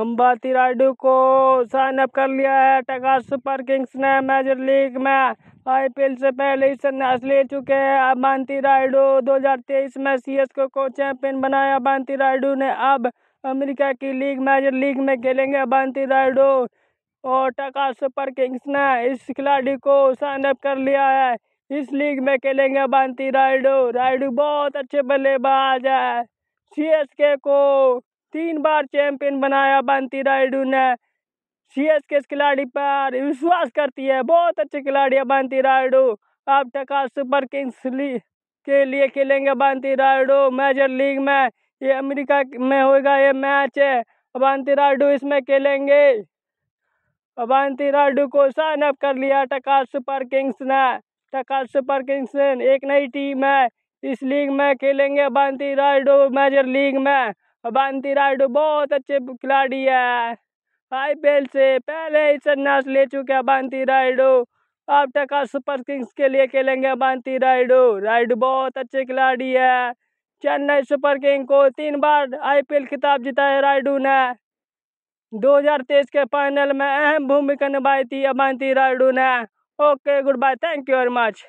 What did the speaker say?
अम्बा राइडू को sign up कर लिया है टका सुपर किंग्स ने मेजर लीग में आईपीएल से पहले ही संन्यास ले चुके हैं अब बांती रायडू 2023 में सीएसके को चैंपियन बनाया बांती रायडू ने अब अमेरिका की लीग मेजर लीग में खेलेंगे बांती राइडू और टका सुपर किंग्स ने इस खिलाड़ी को साइन अप कर लिया है इस लीग में खेलेंगे बांती राइडू राइडू बहुत अच्छे बल्लेबाज है सी को तीन बार चैंपियन बनाया बंती रायडू ने सी एस के खिलाड़ी पर विश्वास करती है बहुत अच्छे खिलाड़ी है बंती रायडू अब तक सुपर किंग्स लीग के लिए खेलेंगे बंती रायडू मेजर लीग में ये अमेरिका में होगा ये मैच है अबांती रायडू इसमें खेलेंगे अबांती रायडू को साइन अप कर लिया टका सुपर किंग्स ने टका सुपर किंग्स एक नई टीम है इस लीग में खेलेंगे अबांती रायडू मेजर लीग में अबांती राइडू बहुत अच्छे खिलाड़ी है आईपीएल से पहले ही संन्यास ले चुके हैं अबांती रायडू अब तक सुपर किंग्स के लिए खेलेंगे अबांती रायडू राइडू बहुत अच्छे खिलाड़ी है चेन्नई सुपर किंग को तीन बार आईपीएल खिताब जिताया राइडू ने 2023 के फाइनल में अहम भूमिका निभाई थी अबांती रायडू ने okay goodbye thank you very much